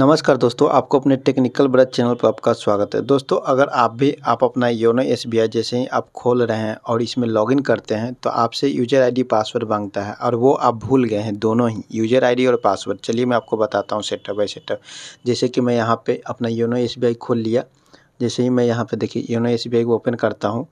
नमस्कार दोस्तों आपको अपने टेक्निकल ब्रज चैनल पर आपका स्वागत है दोस्तों अगर आप भी आप अपना योनो एस जैसे ही आप खोल रहे हैं और इसमें लॉगिन करते हैं तो आपसे यूजर आईडी पासवर्ड मांगता है और वो आप भूल गए हैं दोनों ही यूजर आईडी और पासवर्ड चलिए मैं आपको बताता हूँ सेटअप बाई सेटअप जैसे कि मैं यहाँ पर अपना योनो एस खोल लिया जैसे ही मैं यहाँ पर देखिए योनो एस को ओपन करता हूँ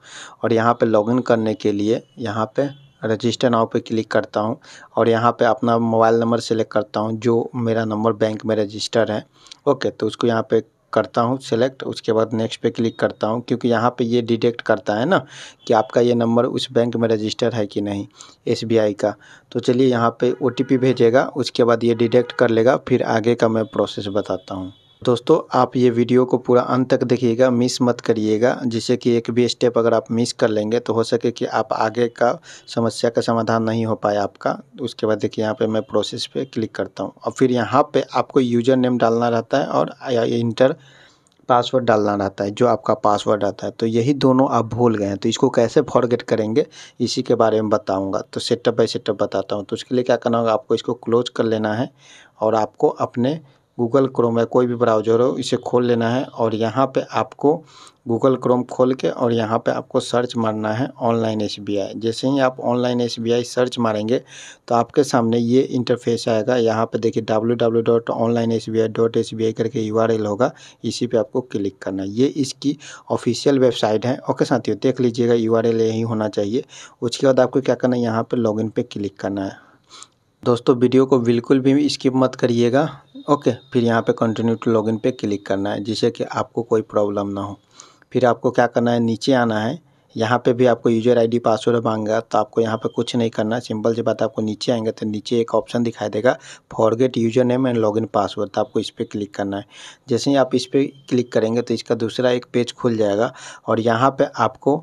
और यहाँ पर लॉगिन करने के लिए यहाँ पर रजिस्टर नाव पे क्लिक करता हूँ और यहाँ पे अपना मोबाइल नंबर सेलेक्ट करता हूँ जो मेरा नंबर बैंक में रजिस्टर है ओके तो उसको यहाँ पे करता हूँ सेलेक्ट उसके बाद नेक्स्ट पे क्लिक करता हूँ क्योंकि यहाँ पे ये डिटेक्ट करता है ना कि आपका ये नंबर उस बैंक में रजिस्टर है कि नहीं एस का तो चलिए यहाँ पर ओ भेजेगा उसके बाद ये डिटेक्ट कर लेगा फिर आगे का मैं प्रोसेस बताता हूँ दोस्तों आप ये वीडियो को पूरा अंत तक देखिएगा मिस मत करिएगा जिससे कि एक भी स्टेप अगर आप मिस कर लेंगे तो हो सके कि आप आगे का समस्या का समाधान नहीं हो पाए आपका उसके बाद देखिए यहाँ पे मैं प्रोसेस पे क्लिक करता हूँ और फिर यहाँ पे आपको यूज़र नेम डालना रहता है और इंटर पासवर्ड डालना रहता है जो आपका पासवर्ड आता है तो यही दोनों आप भूल गए हैं तो इसको कैसे फॉरगेट करेंगे इसी के बारे में बताऊँगा तो सेटअप बाई सेटअप बताता हूँ तो उसके लिए क्या करना होगा आपको इसको क्लोज कर लेना है और आपको अपने गूगल क्रोम है कोई भी ब्राउज़र हो इसे खोल लेना है और यहाँ पे आपको गूगल क्रोम खोल के और यहाँ पे आपको सर्च मारना है ऑनलाइन एस जैसे ही आप ऑनलाइन एस सर्च मारेंगे तो आपके सामने ये इंटरफेस आएगा यहाँ पे देखिए W W dot online S dot S करके यू होगा इसी पे आपको क्लिक करना है ये इसकी ऑफिशियल वेबसाइट है ओके साथियों देख लीजिएगा यू यही होना चाहिए उसके बाद आपको क्या करना है यहाँ पर लॉग पे क्लिक करना है दोस्तों वीडियो को बिल्कुल भी स्किप मत करिएगा ओके फिर यहाँ पे कंटिन्यू टू लॉगिन पे क्लिक करना है जिससे कि आपको कोई प्रॉब्लम ना हो फिर आपको क्या करना है नीचे आना है यहाँ पे भी आपको यूजर आईडी पासवर्ड मांगा तो आपको यहाँ पे कुछ नहीं करना सिंपल से बात आपको नीचे आएंगे तो नीचे एक ऑप्शन दिखाई देगा forget user name and login password तो आपको इस पर क्लिक करना है जैसे ही आप इस पर क्लिक करेंगे तो इसका दूसरा एक पेज खुल जाएगा और यहाँ पर आपको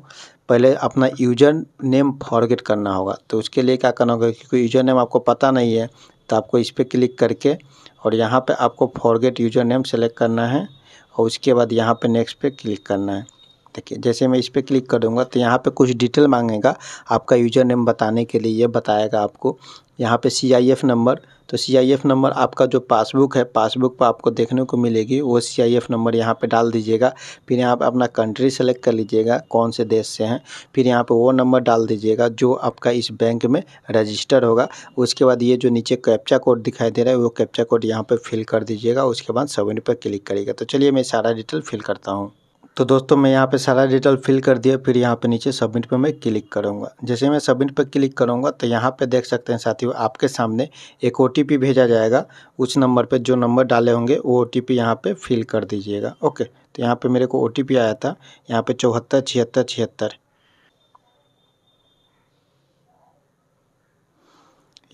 पहले अपना यूजर नेम फॉरगेट करना होगा तो उसके लिए क्या करना होगा क्योंकि यूजर नेम आपको पता नहीं है तो आपको इस पर क्लिक करके और यहाँ पर आपको फॉरगेट यूजर नेम सेलेक्ट करना है और उसके बाद यहाँ पे नेक्स्ट पे क्लिक करना है देखिए जैसे मैं इस पर क्लिक करूँगा तो यहाँ पे कुछ डिटेल मांगेगा आपका यूज़र नेम बताने के लिए ये बताएगा आपको यहाँ पे सी आई एफ़ नंबर तो सी आई एफ़ नंबर आपका जो पासबुक है पासबुक पर आपको देखने को मिलेगी वो सी आई एफ़ नंबर यहाँ पे डाल दीजिएगा फिर यहाँ पर अपना कंट्री सेलेक्ट कर लीजिएगा कौन से देश से हैं फिर यहाँ पे वो नंबर डाल दीजिएगा जो आपका इस बैंक में रजिस्टर होगा उसके बाद ये जो नीचे कैप्चा कोड दिखाई दे रहा है वो कैप्चा कोड यहाँ पर फिल कर दीजिएगा उसके बाद सबमिट पर क्लिक करिएगा तो चलिए मैं सारा डिटेल फिल करता हूँ तो दोस्तों मैं यहाँ पे सारा डिटेल फिल कर दिया फिर यहाँ पे नीचे सबमिट पे मैं क्लिक करूँगा जैसे मैं सबमिट पे क्लिक करूँगा तो यहाँ पे देख सकते हैं साथियों आपके सामने एक ओ भेजा जाएगा उस नंबर पे जो नंबर डाले होंगे वो ओ टी यहाँ पर फिल कर दीजिएगा ओके तो यहाँ पर मेरे को ओ आया था यहाँ पर चौहत्तर छिहत्तर छिहत्तर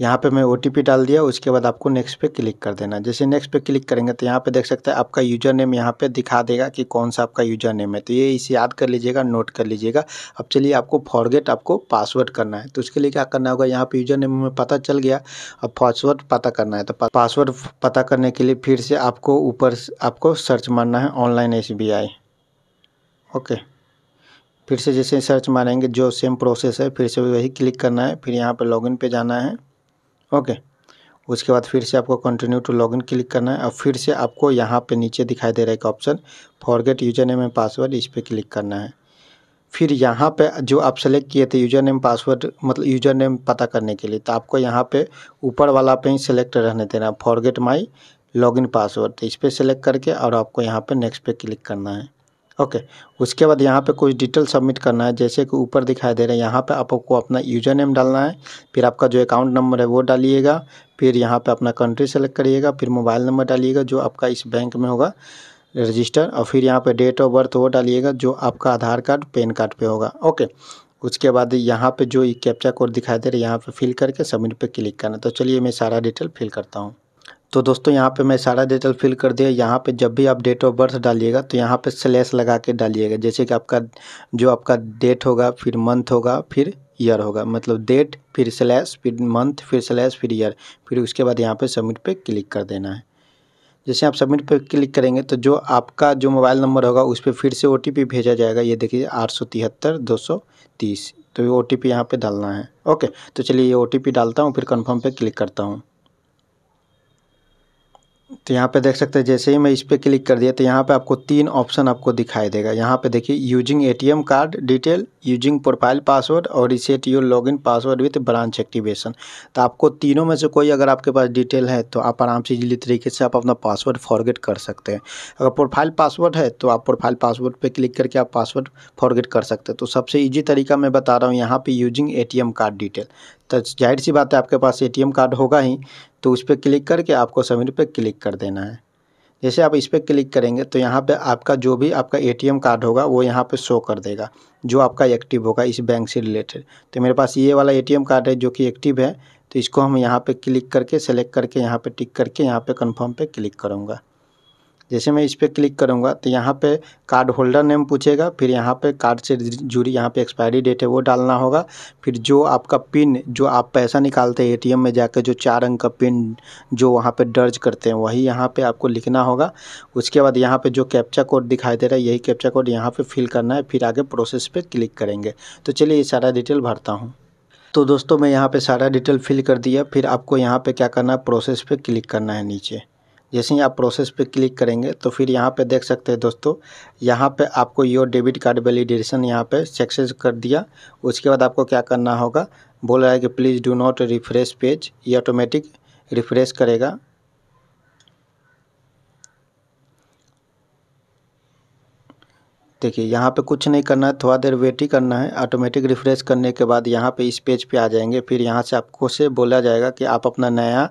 यहाँ पे मैं ओ डाल दिया उसके बाद आपको नेक्स्ट पे क्लिक कर देना जैसे नेक्स्ट पे क्लिक करेंगे तो यहाँ पे देख सकते हैं आपका यूज़र नेम यहाँ पे दिखा देगा कि कौन सा आपका यूज़र नेम है तो ये इसे याद कर लीजिएगा नोट कर लीजिएगा अब चलिए आपको फॉरगेट आपको पासवर्ड करना है तो उसके लिए क्या करना होगा यहाँ पर यूज़र नेम में पता चल गया अब पासवर्ड पता करना है तो पासवर्ड पता करने के लिए फिर से आपको ऊपर आपको सर्च मारना है ऑनलाइन एस ओके फिर से जैसे सर्च मारेंगे जो सेम प्रोसेस है फिर से वही क्लिक करना है फिर यहाँ पर लॉगिन पे जाना है ओके उसके बाद फिर से आपको कंटिन्यू टू लॉगिन क्लिक करना है और फिर से आपको यहाँ पे नीचे दिखाई दे रहा है एक option forget user name and password इस पर क्लिक करना है फिर यहाँ पे जो आप सेलेक्ट किए थे यूजर नेम पासवर्ड मतलब यूजर नेम पता करने के लिए तो आपको यहाँ पे ऊपर वाला पे ही सेलेक्ट रहने देना फॉरगेट माई लॉगिन पासवर्ड तो इस पर सेलेक्ट करके और आपको यहाँ पर नेक्स्ट पे क्लिक करना है ओके उसके बाद यहाँ पे कुछ डिटेल सबमिट करना है जैसे कि ऊपर दिखाई दे रहा है यहाँ पे आपको अपना यूजर नेम डालना है फिर आपका जो अकाउंट नंबर है वो डालिएगा फिर यहाँ पे अपना कंट्री सेलेक्ट करिएगा फिर मोबाइल नंबर डालिएगा जो आपका इस बैंक में होगा रजिस्टर और फिर यहाँ पे डेट ऑफ बर्थ वो डालिएगा जो आपका आधार कार्ड पेन कार्ड पे होगा ओके उसके बाद यहाँ पे जो कैप्चा कोड दिखाई दे रहा है यहाँ पे फिल करके सबमिट पे क्लिक करना तो चलिए मैं सारा डिटेल फिल करता हूँ तो दोस्तों यहाँ पे मैं सारा डिटेल फिल कर दिया यहाँ पे जब भी आप डेट ऑफ बर्थ डालिएगा तो यहाँ पे स्लैश लगा के डालिएगा जैसे कि आपका जो आपका डेट होगा फिर मंथ होगा फिर ईयर होगा मतलब डेट फिर स्लैश फिर मंथ फिर स्लैश फिर ईयर फिर उसके बाद यहाँ पे सबमिट पे क्लिक कर देना है जैसे आप सबमिट पर क्लिक करेंगे तो जो आपका जो मोबाइल नंबर होगा उस पर फिर से ओ भेजा जाएगा ये देखिए आठ सौ तिहत्तर दो सौ तीस तो ये ओ टी पी यहाँ पर डालना है ओके तो चलिए ये ओ टी पी डालता हूँ फिर कन्फर्म पर क्लिक करता हूँ तो यहाँ पे देख सकते हैं जैसे ही मैं इस पर क्लिक कर दिया तो यहाँ पे आपको तीन ऑप्शन आपको दिखाई देगा यहाँ पे देखिए using ATM card detail using profile password और reset your login password with branch activation तो आपको तीनों में से कोई अगर आपके पास डिटेल है तो आप आराम से इजिली तरीके से आप अपना पासवर्ड फॉरगेट कर सकते हैं अगर प्रोफाइल पासवर्ड है तो आप प्रोफाइल पासवर्ड पर क्लिक करके आप पासवर्ड फॉरगेट कर सकते हैं तो सबसे ईजी तरीका मैं बता रहा हूँ यहाँ पर यूजिंग ए कार्ड डिटेल तो जाहिर सी बात है आपके पास ए कार्ड होगा ही तो उस पर क्लिक करके आपको सबमिट पर क्लिक कर देना है जैसे आप इस पर क्लिक करेंगे तो यहाँ पे आपका जो भी आपका एटीएम कार्ड होगा वो यहाँ पे शो कर देगा जो आपका एक्टिव होगा इस बैंक से रिलेटेड तो मेरे पास ये वाला एटीएम कार्ड है जो कि एक्टिव है तो इसको हम यहाँ पे क्लिक करके सेलेक्ट करके यहाँ पे टिक करके यहाँ पे कंफर्म पे क्लिक करूँगा जैसे मैं इस पर क्लिक करूँगा तो यहाँ पे कार्ड होल्डर नेम पूछेगा फिर यहाँ पे कार्ड से जुड़ी यहाँ पे एक्सपायरी डेट है वो डालना होगा फिर जो आपका पिन जो आप पैसा निकालते हैं एटीएम में जाकर जो चार अंक का पिन जो वहाँ पे दर्ज करते हैं वही यहाँ पे आपको लिखना होगा उसके बाद यहाँ पे जो कैप्चा कोड दिखाई दे रहा है यही कैप्चा कोड यहाँ पर फिल करना है फिर आगे प्रोसेस पर क्लिक करेंगे तो चलिए ये सारा डिटेल भरता हूँ तो दोस्तों मैं यहाँ पर सारा डिटेल फिल कर दिया फिर आपको यहाँ पर क्या करना है प्रोसेस पे क्लिक करना है नीचे जैसे ही आप प्रोसेस पे क्लिक करेंगे तो फिर यहाँ पे देख सकते हैं दोस्तों यहाँ पे आपको योर डेबिट कार्ड वैलिडेशन यहाँ पे सक्सेस कर दिया उसके बाद आपको क्या करना होगा बोल रहा है कि please do not refresh page ये ऑटोमेटिक रिफ्रेश करेगा देखिए यहाँ पे कुछ नहीं करना है थोड़ा देर वेट ही करना है ऑटोमेटिक रिफ्रेश करने के बाद यहाँ पे इस पेज पे आ जाएंगे फिर यहाँ से आपको से बोला जाएगा कि आप अपना नया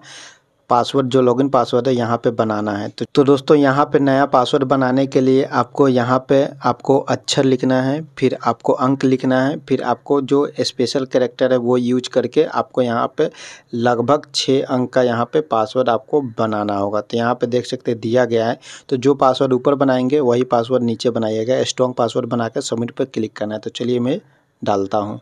पासवर्ड जो लॉगिन पासवर्ड है यहाँ पे बनाना है तो, तो दोस्तों यहाँ पे नया पासवर्ड बनाने के लिए आपको यहाँ पे आपको अक्षर लिखना है फिर आपको अंक लिखना है फिर आपको जो स्पेशल करेक्टर है वो यूज करके आपको यहाँ पे लगभग छः अंक का यहाँ पे पासवर्ड आपको बनाना होगा तो यहाँ पे देख सकते दिया गया है तो जो पासवर्ड ऊपर बनाएंगे वही पासवर्ड नीचे बनाइएगा स्ट्रॉन्ग पासवर्ड बना कर सबमिट पर क्लिक करना है तो चलिए मैं डालता हूँ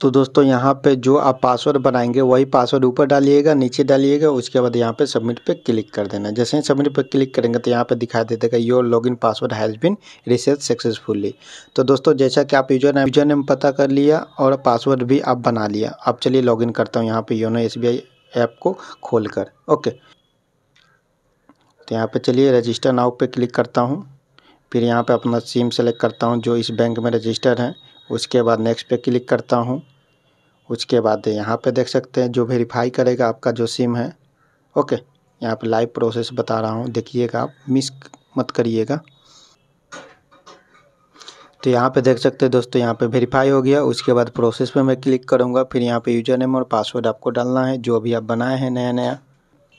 तो दोस्तों यहाँ पे जो आप पासवर्ड बनाएंगे वही पासवर्ड ऊपर डालिएगा नीचे डालिएगा उसके बाद यहाँ पे सबमिट पे क्लिक कर देना जैसे ही सबमिट पे क्लिक करेंगे तो यहाँ पे दिखाई दे देगा your login password has been reset successfully तो दोस्तों जैसा कि आप यूजर नेम यूजर नेम पता कर लिया और पासवर्ड भी आप बना लिया अब चलिए लॉगिन करता हूँ यहाँ पर योनो एस ऐप को खोल कर ओके तो यहाँ पर चलिए रजिस्टर नाउ पर क्लिक करता हूँ फिर यहाँ पर अपना सिम सेलेक्ट करता हूँ जो इस बैंक में रजिस्टर है उसके बाद नेक्स्ट पे क्लिक करता हूँ उसके बाद यहाँ पे देख सकते हैं जो वेरीफाई करेगा आपका जो सिम है ओके यहाँ पे लाइव प्रोसेस बता रहा हूँ देखिएगा आप मिस मत करिएगा तो यहाँ पे देख सकते हैं दोस्तों यहाँ पे वेरीफाई हो गया उसके बाद प्रोसेस पे मैं क्लिक करूँगा फिर यहाँ पे यूजर नेम और पासवर्ड आपको डालना है जो अभी आप बनाए हैं नया नया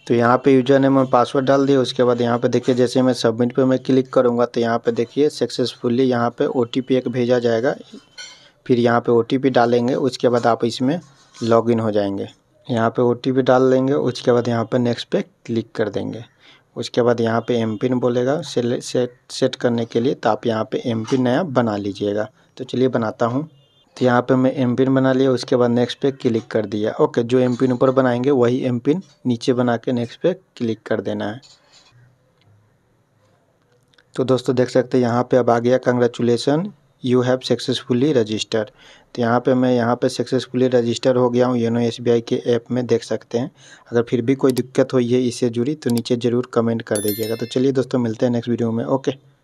तो यहाँ पे यूजर ने मैं पासवर्ड डाल दिया उसके बाद यहाँ पे देखिए जैसे मैं सबमिट पे मैं क्लिक करूँगा तो यहाँ पे देखिए सक्सेसफुली यहाँ पे ओ एक भेजा जाएगा फिर यहाँ पे ओ डालेंगे उसके बाद आप इसमें लॉगिन हो जाएंगे यहाँ पे ओ डाल देंगे उसके बाद यहाँ पे नेक्स्ट पे क्लिक कर देंगे उसके बाद यहाँ पे एम पिन बोलेगा सेट सेट करने के लिए तो आप यहाँ पे एम पिन नया बना लीजिएगा तो चलिए बनाता हूँ तो यहाँ पे मैं एम पिन बना लिया उसके बाद नेक्स्ट पे क्लिक कर दिया ओके जो एम पिन ऊपर बनाएंगे वही एम पिन नीचे बना के नेक्स्ट पे क्लिक कर देना है तो दोस्तों देख सकते हैं यहाँ पे अब आ गया congratulation you have successfully register तो यहाँ पे मैं यहाँ पे सक्सेसफुली रजिस्टर हो गया हूँ योनो एस के ऐप में देख सकते हैं अगर फिर भी कोई दिक्कत हुई है इससे जुड़ी तो नीचे ज़रूर कमेंट कर दीजिएगा तो चलिए दोस्तों मिलते हैं नेक्स्ट वीडियो में ओके